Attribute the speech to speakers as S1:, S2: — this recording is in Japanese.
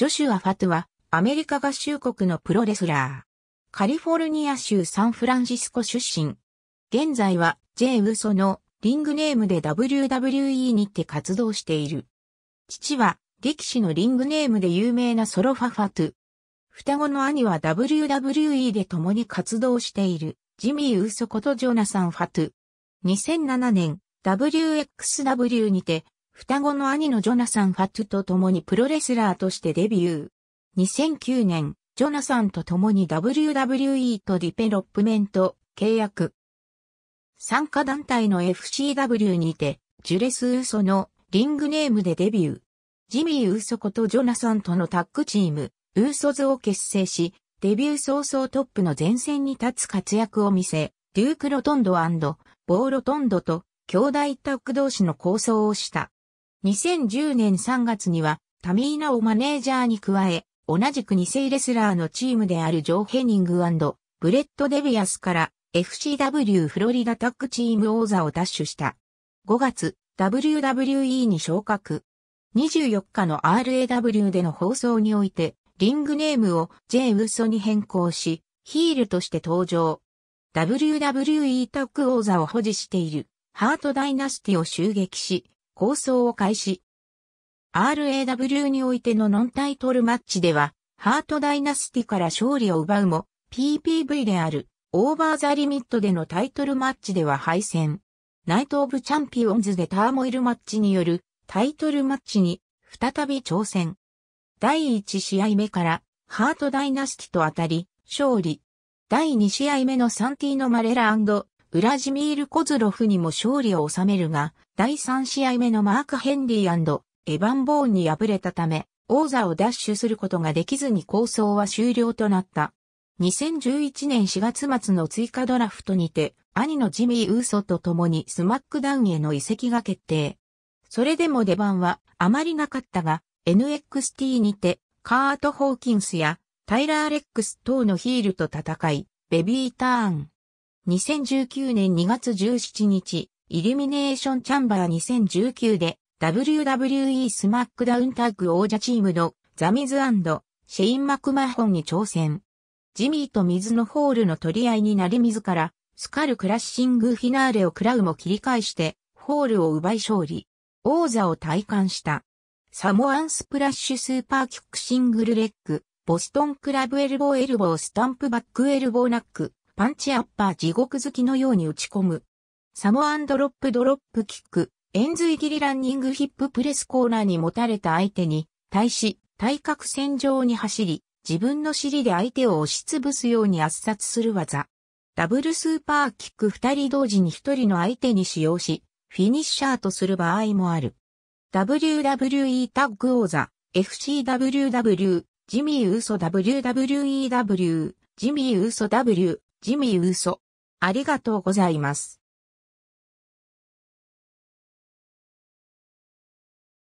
S1: ジョシュア・ファトゥは、アメリカ合衆国のプロレスラー。カリフォルニア州サンフランシスコ出身。現在は、J. ウソのリングネームで WWE にて活動している。父は、力士のリングネームで有名なソロファファトゥ。双子の兄は WWE で共に活動している、ジミー・ウソことジョナサン・ファトゥ。2007年、WXW にて、双子の兄のジョナサン・ファッゥと共にプロレスラーとしてデビュー。2009年、ジョナサンと共に WWE とディペロップメント契約。参加団体の FCW にて、ジュレス・ウーソのリングネームでデビュー。ジミー・ウーソことジョナサンとのタッグチーム、ウーソズを結成し、デビュー早々トップの前線に立つ活躍を見せ、デューク・ロトンドボー・ロトンドと兄弟タッグ同士の構想をした。2010年3月には、タミーナをマネージャーに加え、同じく2世レスラーのチームであるジョー・ヘニングブレット・デビアスから FCW フロリダタッグチーム王座を奪取した。5月、WWE に昇格。24日の RAW での放送において、リングネームを J ウソに変更し、ヒールとして登場。WWE タッグ王座を保持しているハートダイナスティを襲撃し、構想を開始。RAW においてのノンタイトルマッチでは、ハートダイナスティから勝利を奪うも、PPV である、オーバーザリミットでのタイトルマッチでは敗戦。ナイト・オブ・チャンピオンズでターモイルマッチによるタイトルマッチに再び挑戦。第1試合目からハート・ダイナスティと当たり勝利。第2試合目のサンティーノ・マレラウラジミール・コズロフにも勝利を収めるが、第3試合目のマーク・ヘンリーエヴァン・ボーンに敗れたため、王座を奪取することができずに構想は終了となった。2011年4月末の追加ドラフトにて、兄のジミー・ウーソと共にスマックダウンへの移籍が決定。それでも出番はあまりなかったが、NXT にて、カート・ホーキンスやタイラー・レックス等のヒールと戦い、ベビーターン。2019年2月17日、イルミネーションチャンバー2019で WWE スマックダウンタッグ王者チームのザミズシェイン・マクマホンに挑戦。ジミーとミズのホールの取り合いになり自ら、スカルクラッシングフィナーレを食らうも切り返して、ホールを奪い勝利。王座を体感した。サモアンスプラッシュスーパーキックシングルレッグ、ボストンクラブエルボーエルボースタンプバックエルボーナック、パンチアッパー地獄好きのように打ち込む。サモアンドロップドロップキック、ズ髄ギりランニングヒッププレスコーナーに持たれた相手に対し対角線上に走り、自分の尻で相手を押しつぶすように圧殺する技。ダブルスーパーキック2人同時に1人の相手に使用し、フィニッシャーとする場合もある。WWE タッグ王座、FCWW、ジミー・ウソ WWEW、ジミー・ウソ W、ジミー・ウソ。ありがとうございます。